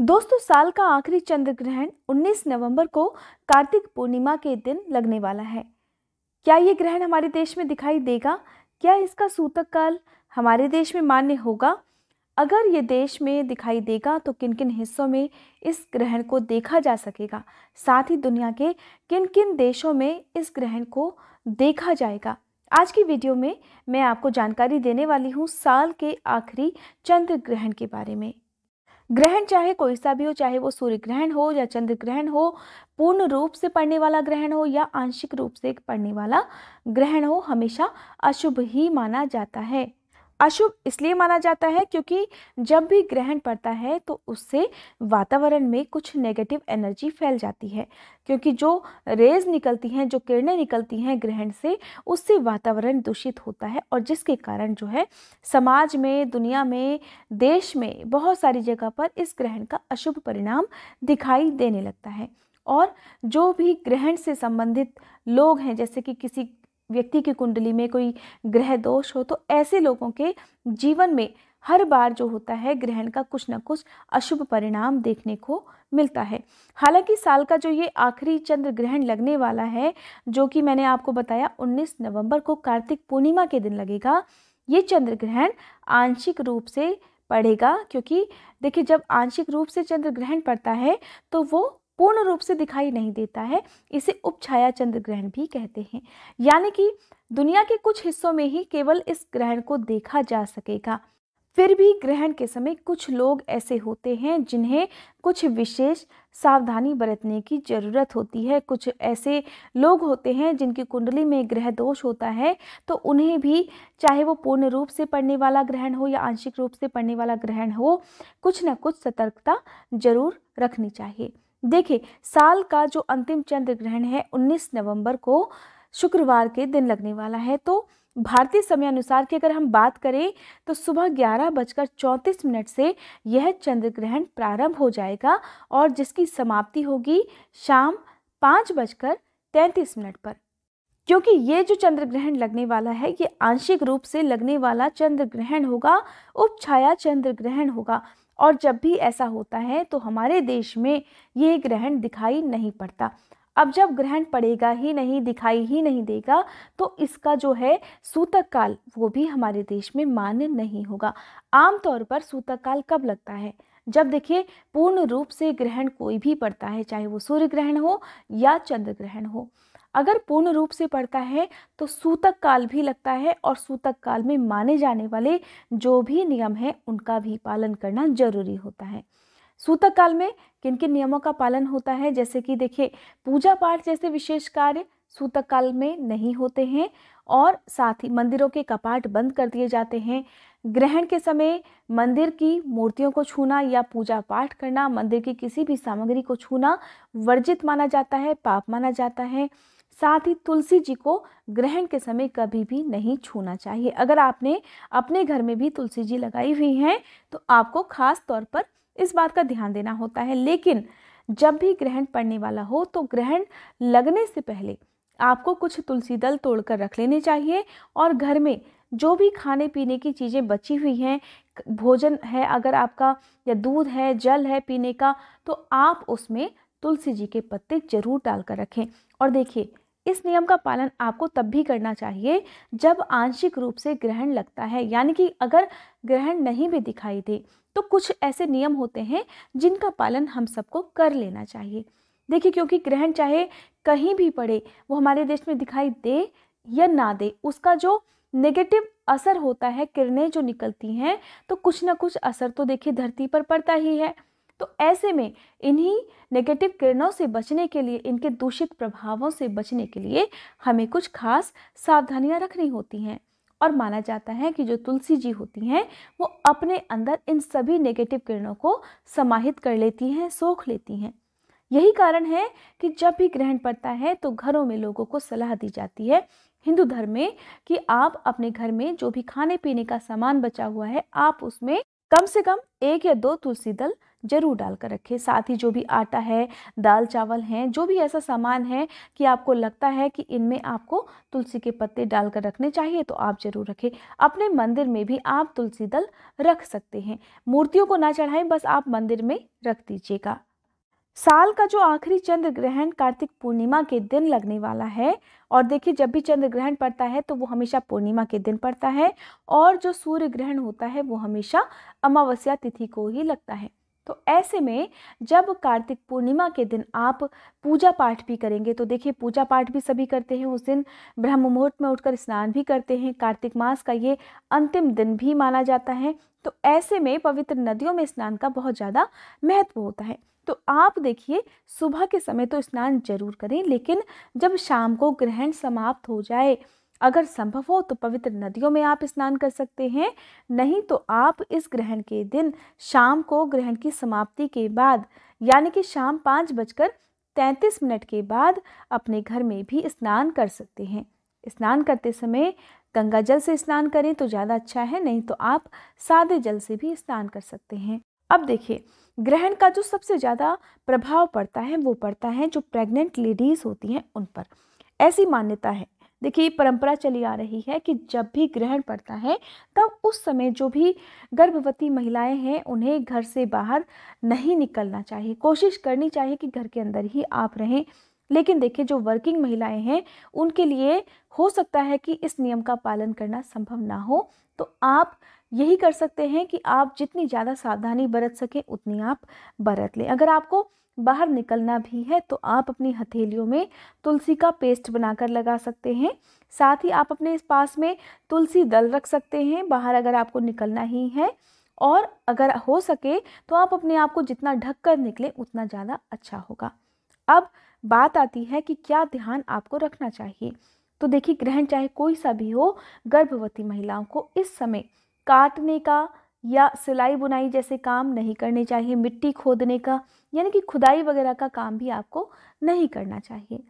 दोस्तों साल का आखिरी चंद्र ग्रहण 19 नवंबर को कार्तिक पूर्णिमा के दिन लगने वाला है क्या ये ग्रहण हमारे देश में दिखाई देगा क्या इसका सूतक काल हमारे देश में मान्य होगा अगर ये देश में दिखाई देगा तो किन किन हिस्सों में इस ग्रहण को देखा जा सकेगा साथ ही दुनिया के किन किन देशों में इस ग्रहण को देखा जाएगा आज की वीडियो में मैं आपको जानकारी देने वाली हूँ साल के आखिरी चंद्र ग्रहण के बारे में ग्रहण चाहे कोई सा भी हो चाहे वो सूर्य ग्रहण हो या चंद्र ग्रहण हो पूर्ण रूप से पड़ने वाला ग्रहण हो या आंशिक रूप से पड़ने वाला ग्रहण हो हमेशा अशुभ ही माना जाता है अशुभ इसलिए माना जाता है क्योंकि जब भी ग्रहण पड़ता है तो उससे वातावरण में कुछ नेगेटिव एनर्जी फैल जाती है क्योंकि जो रेज निकलती हैं जो किरणें निकलती हैं ग्रहण से उससे वातावरण दूषित होता है और जिसके कारण जो है समाज में दुनिया में देश में बहुत सारी जगह पर इस ग्रहण का अशुभ परिणाम दिखाई देने लगता है और जो भी ग्रहण से संबंधित लोग हैं जैसे कि किसी व्यक्ति की कुंडली में कोई ग्रह दोष हो तो ऐसे लोगों के जीवन में हर बार जो होता है ग्रहण का कुछ ना कुछ अशुभ परिणाम देखने को मिलता है हालांकि साल का जो ये आखिरी चंद्र ग्रहण लगने वाला है जो कि मैंने आपको बताया 19 नवंबर को कार्तिक पूर्णिमा के दिन लगेगा ये चंद्र ग्रहण आंशिक रूप से पड़ेगा क्योंकि देखिए जब आंशिक रूप से चंद्र ग्रहण पड़ता है तो वो पूर्ण रूप से दिखाई नहीं देता है इसे उपछाया चंद्र ग्रहण भी कहते हैं यानी कि दुनिया के कुछ हिस्सों में ही केवल इस ग्रहण को देखा जा सकेगा फिर भी ग्रहण के समय कुछ लोग ऐसे होते हैं जिन्हें कुछ विशेष सावधानी बरतने की ज़रूरत होती है कुछ ऐसे लोग होते हैं जिनकी कुंडली में ग्रह दोष होता है तो उन्हें भी चाहे वो पूर्ण रूप से पड़ने वाला ग्रहण हो या आंशिक रूप से पड़ने वाला ग्रहण हो कुछ ना कुछ सतर्कता जरूर रखनी चाहिए देखिए साल का जो अंतिम चंद्र ग्रहण है 19 नवंबर को शुक्रवार के दिन लगने वाला है तो भारतीय समय अनुसार की अगर हम बात करें तो सुबह ग्यारह बजकर चौंतीस मिनट से यह चंद्र ग्रहण प्रारंभ हो जाएगा और जिसकी समाप्ति होगी शाम पाँच बजकर तैंतीस मिनट पर क्योंकि ये जो चंद्र ग्रहण लगने वाला है ये आंशिक रूप से लगने वाला चंद्र ग्रहण होगा उप छाया चंद्र ग्रहण होगा और जब भी ऐसा होता है तो हमारे देश में ये ग्रहण दिखाई नहीं पड़ता अब जब ग्रहण पड़ेगा ही नहीं दिखाई ही नहीं देगा तो इसका जो है सूतक काल वो भी हमारे देश में मान्य नहीं होगा आमतौर पर सूतक काल कब लगता है जब देखिए पूर्ण रूप से ग्रहण कोई भी पड़ता है चाहे वो सूर्य ग्रहण हो या चंद्र ग्रहण हो अगर पूर्ण रूप से पढ़ता है तो सूतक काल भी लगता है और सूतक काल में माने जाने वाले जो भी नियम हैं उनका भी पालन करना जरूरी होता है सूतक काल में किन किन नियमों का पालन होता है जैसे कि देखिए पूजा पाठ जैसे विशेष कार्य सूतक काल में नहीं होते हैं और साथ ही मंदिरों के कपाट बंद कर दिए जाते हैं ग्रहण के समय मंदिर की मूर्तियों को छूना या पूजा पाठ करना मंदिर की किसी भी सामग्री को छूना वर्जित माना जाता है पाप माना जाता है साथ ही तुलसी जी को ग्रहण के समय कभी भी नहीं छूना चाहिए अगर आपने अपने घर में भी तुलसी जी लगाई हुई हैं तो आपको खास तौर पर इस बात का ध्यान देना होता है लेकिन जब भी ग्रहण पड़ने वाला हो तो ग्रहण लगने से पहले आपको कुछ तुलसी दल तोड़कर रख लेने चाहिए और घर में जो भी खाने पीने की चीज़ें बची हुई हैं भोजन है अगर आपका या दूध है जल है पीने का तो आप उसमें तुलसी जी के पत्ते जरूर डालकर रखें और देखिए इस नियम का पालन आपको तब भी करना चाहिए जब आंशिक रूप से ग्रहण लगता है यानी कि अगर ग्रहण नहीं भी दिखाई दे तो कुछ ऐसे नियम होते हैं जिनका पालन हम सबको कर लेना चाहिए देखिए क्योंकि ग्रहण चाहे कहीं भी पड़े वो हमारे देश में दिखाई दे या ना दे उसका जो नेगेटिव असर होता है किरणें जो निकलती हैं तो कुछ ना कुछ असर तो देखिए धरती पर पड़ता ही है तो ऐसे में इन्हीं नेगेटिव किरणों से बचने के लिए इनके दूषित प्रभावों से बचने के लिए हमें कुछ खास सावधानियाँ रखनी होती हैं और माना जाता है कि जो तुलसी जी होती हैं वो अपने अंदर इन सभी नेगेटिव किरणों को समाहित कर लेती हैं सोख लेती हैं यही कारण है कि जब भी ग्रहण पड़ता है तो घरों में लोगों को सलाह दी जाती है हिंदू धर्म में कि आप अपने घर में जो भी खाने पीने का सामान बचा हुआ है आप उसमें कम से कम एक या दो तुलसी दल ज़रूर डालकर रखें साथ ही जो भी आटा है दाल चावल हैं जो भी ऐसा सामान है कि आपको लगता है कि इनमें आपको तुलसी के पत्ते डालकर रखने चाहिए तो आप ज़रूर रखें अपने मंदिर में भी आप तुलसी दल रख सकते हैं मूर्तियों को ना चढ़ाएं बस आप मंदिर में रख दीजिएगा साल का जो आखिरी चंद्र ग्रहण कार्तिक पूर्णिमा के दिन लगने वाला है और देखिए जब भी चंद्र ग्रहण पड़ता है तो वो हमेशा पूर्णिमा के दिन पड़ता है और जो सूर्य ग्रहण होता है वो हमेशा अमावस्या तिथि को ही लगता है तो ऐसे में जब कार्तिक पूर्णिमा के दिन आप पूजा पाठ भी करेंगे तो देखिए पूजा पाठ भी सभी करते हैं उस दिन ब्रह्म मुहूर्त में उठकर स्नान भी करते हैं कार्तिक मास का ये अंतिम दिन भी माना जाता है तो ऐसे में पवित्र नदियों में स्नान का बहुत ज़्यादा महत्व होता है तो आप देखिए सुबह के समय तो स्नान जरूर करें लेकिन जब शाम को ग्रहण समाप्त हो जाए अगर संभव हो तो पवित्र नदियों में आप स्नान कर सकते हैं नहीं तो आप इस ग्रहण के दिन शाम को ग्रहण की समाप्ति के बाद यानी कि शाम पाँच बजकर तैंतीस मिनट के बाद अपने घर में भी स्नान कर सकते हैं स्नान करते समय गंगा जल से स्नान करें तो ज़्यादा अच्छा है नहीं तो आप सादे जल से भी स्नान कर सकते हैं अब देखिए ग्रहण का जो सबसे ज़्यादा प्रभाव पड़ता है वो पड़ता है जो प्रेग्नेंट लेडीज़ होती हैं उन पर ऐसी मान्यता है देखिए परंपरा चली आ रही है कि जब भी ग्रहण पड़ता है तब उस समय जो भी गर्भवती महिलाएं हैं उन्हें घर से बाहर नहीं निकलना चाहिए कोशिश करनी चाहिए कि घर के अंदर ही आप रहें लेकिन देखिए जो वर्किंग महिलाएं हैं उनके लिए हो सकता है कि इस नियम का पालन करना संभव ना हो तो आप यही कर सकते हैं कि आप जितनी ज़्यादा सावधानी बरत सकें उतनी आप बरत लें अगर आपको बाहर निकलना भी है तो आप अपनी हथेलियों में तुलसी का पेस्ट बनाकर लगा सकते हैं साथ ही आप अपने इस पास में तुलसी दल रख सकते हैं बाहर अगर आपको निकलना ही है और अगर हो सके तो आप अपने आप को जितना ढक कर निकलें उतना ज़्यादा अच्छा होगा अब बात आती है कि क्या ध्यान आपको रखना चाहिए तो देखिए ग्रहण चाहे कोई सा भी हो गर्भवती महिलाओं को इस समय काटने का या सिलाई बुनाई जैसे काम नहीं करने चाहिए मिट्टी खोदने का यानी कि खुदाई वगैरह का काम भी आपको नहीं करना चाहिए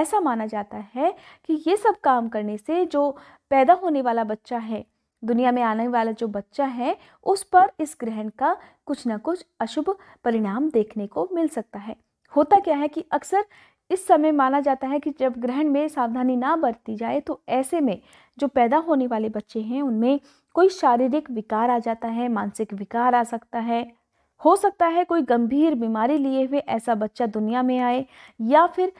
ऐसा माना जाता है कि ये सब काम करने से जो पैदा होने वाला बच्चा है दुनिया में आने वाला जो बच्चा है उस पर इस ग्रहण का कुछ ना कुछ अशुभ परिणाम देखने को मिल सकता है होता क्या है कि अक्सर इस समय माना जाता है कि जब ग्रहण में सावधानी ना बरती जाए तो ऐसे में जो पैदा होने वाले बच्चे हैं उनमें कोई शारीरिक विकार आ जाता है मानसिक विकार आ सकता है हो सकता है कोई गंभीर बीमारी लिए हुए ऐसा बच्चा दुनिया में आए या फिर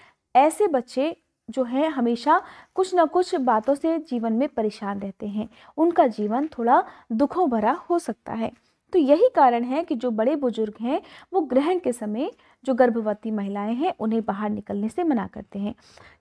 ऐसे बच्चे जो हैं हमेशा कुछ ना कुछ बातों से जीवन में परेशान रहते हैं उनका जीवन थोड़ा दुखों भरा हो सकता है तो यही कारण है कि जो बड़े बुजुर्ग हैं वो ग्रहण के समय जो गर्भवती महिलाएं हैं उन्हें बाहर निकलने से मना करते हैं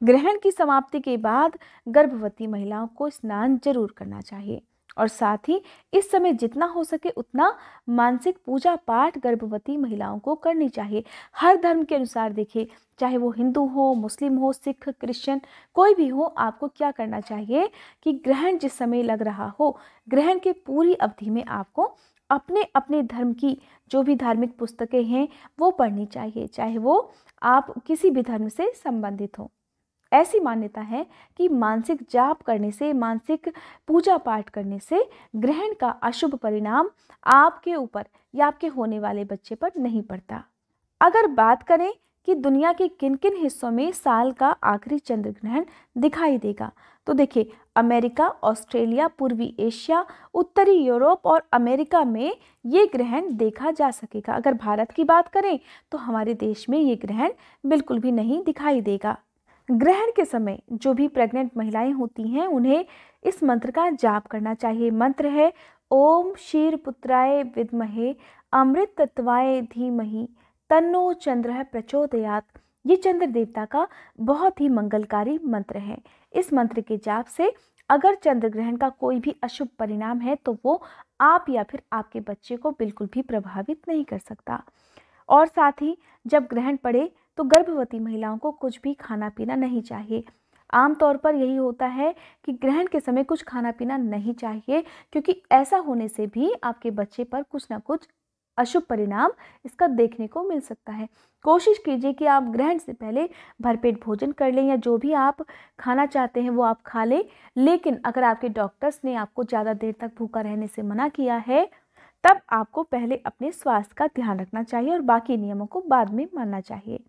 ग्रहण की समाप्ति के बाद गर्भवती महिलाओं को स्नान जरूर करना चाहिए और साथ ही इस समय जितना हो सके उतना मानसिक पूजा पाठ गर्भवती महिलाओं को करनी चाहिए हर धर्म के अनुसार देखिए चाहे वो हिंदू हो मुस्लिम हो सिख क्रिश्चियन कोई भी हो आपको क्या करना चाहिए कि ग्रहण जिस समय लग रहा हो ग्रहण के पूरी अवधि में आपको अपने अपने धर्म की जो भी धार्मिक पुस्तकें हैं वो पढ़नी चाहिए चाहे वो आप किसी भी धर्म से संबंधित हो ऐसी मान्यता है कि मानसिक जाप करने से मानसिक पूजा पाठ करने से ग्रहण का अशुभ परिणाम आपके ऊपर या आपके होने वाले बच्चे पर नहीं पड़ता अगर बात करें कि दुनिया के किन किन हिस्सों में साल का आखिरी चंद्र ग्रहण दिखाई देगा तो देखिए अमेरिका ऑस्ट्रेलिया पूर्वी एशिया उत्तरी यूरोप और अमेरिका में ये ग्रहण देखा जा सकेगा अगर भारत की बात करें तो हमारे देश में ये ग्रहण बिल्कुल भी नहीं दिखाई देगा ग्रहण के समय जो भी प्रेग्नेंट महिलाएं होती हैं उन्हें इस मंत्र का जाप करना चाहिए मंत्र है ओम शीर पुत्राय विदमहे अमृत तत्वाय धीमही तन्नो चंद्र प्रचोदयात ये चंद्र देवता का बहुत ही मंगलकारी मंत्र है इस मंत्र के जाप से अगर चंद्र ग्रहण का कोई भी अशुभ परिणाम है तो वो आप या फिर आपके बच्चे को बिल्कुल भी प्रभावित नहीं कर सकता और साथ ही जब ग्रहण पड़े तो गर्भवती महिलाओं को कुछ भी खाना पीना नहीं चाहिए आमतौर पर यही होता है कि ग्रहण के समय कुछ खाना पीना नहीं चाहिए क्योंकि ऐसा होने से भी आपके बच्चे पर कुछ ना कुछ अशुभ परिणाम इसका देखने को मिल सकता है कोशिश कीजिए कि आप ग्रहण से पहले भरपेट भोजन कर लें या जो भी आप खाना चाहते हैं वो आप खा लें लेकिन अगर आपके डॉक्टर्स ने आपको ज़्यादा देर तक भूखा रहने से मना किया है तब आपको पहले अपने स्वास्थ्य का ध्यान रखना चाहिए और बाकी नियमों को बाद में मानना चाहिए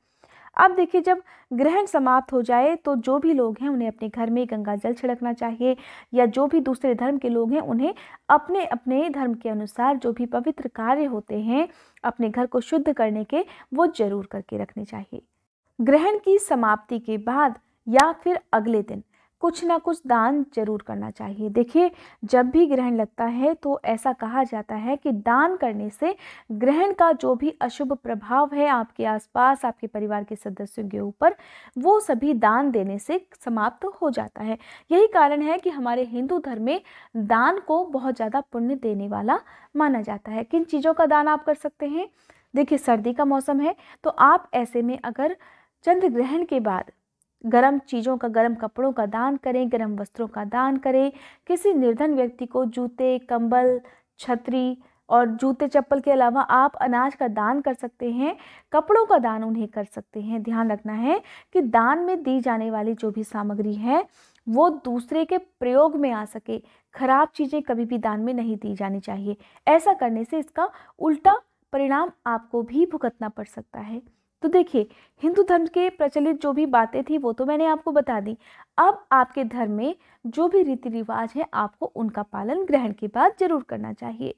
अब देखिए जब ग्रहण समाप्त हो जाए तो जो भी लोग हैं उन्हें अपने घर में गंगा जल छिड़कना चाहिए या जो भी दूसरे धर्म के लोग हैं उन्हें अपने अपने धर्म के अनुसार जो भी पवित्र कार्य होते हैं अपने घर को शुद्ध करने के वो जरूर करके रखने चाहिए ग्रहण की समाप्ति के बाद या फिर अगले दिन कुछ ना कुछ दान जरूर करना चाहिए देखिए जब भी ग्रहण लगता है तो ऐसा कहा जाता है कि दान करने से ग्रहण का जो भी अशुभ प्रभाव है आपके आसपास आपके परिवार के सदस्यों के ऊपर वो सभी दान देने से समाप्त हो जाता है यही कारण है कि हमारे हिंदू धर्म में दान को बहुत ज़्यादा पुण्य देने वाला माना जाता है किन चीज़ों का दान आप कर सकते हैं देखिए सर्दी का मौसम है तो आप ऐसे में अगर चंद्र ग्रहण के बाद गर्म चीज़ों का गर्म कपड़ों का दान करें गर्म वस्त्रों का दान करें किसी निर्धन व्यक्ति को जूते कंबल छतरी और जूते चप्पल के अलावा आप अनाज का दान कर सकते हैं कपड़ों का दान उन्हें कर सकते हैं ध्यान रखना है कि दान में दी जाने वाली जो भी सामग्री है वो दूसरे के प्रयोग में आ सके खराब चीज़ें कभी भी दान में नहीं दी जानी चाहिए ऐसा करने से इसका उल्टा परिणाम आपको भी भुगतना पड़ सकता है तो देखिए हिंदू धर्म के प्रचलित जो भी बातें थी वो तो मैंने आपको बता दी अब आपके धर्म में जो भी रीति रिवाज हैं आपको उनका पालन ग्रहण के बाद जरूर करना चाहिए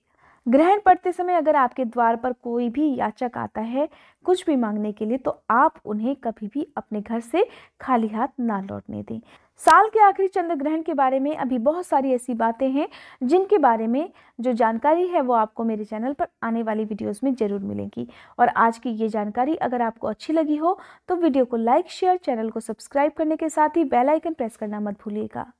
ग्रहण पढ़ते समय अगर आपके द्वार पर कोई भी याचक आता है कुछ भी मांगने के लिए तो आप उन्हें कभी भी अपने घर से खाली हाथ ना लौटने दें साल के आखिरी चंद्र ग्रहण के बारे में अभी बहुत सारी ऐसी बातें हैं जिनके बारे में जो जानकारी है वो आपको मेरे चैनल पर आने वाली वीडियोस में ज़रूर मिलेंगी और आज की ये जानकारी अगर आपको अच्छी लगी हो तो वीडियो को लाइक शेयर चैनल को सब्सक्राइब करने के साथ ही बेलाइकन प्रेस करना मत भूलिएगा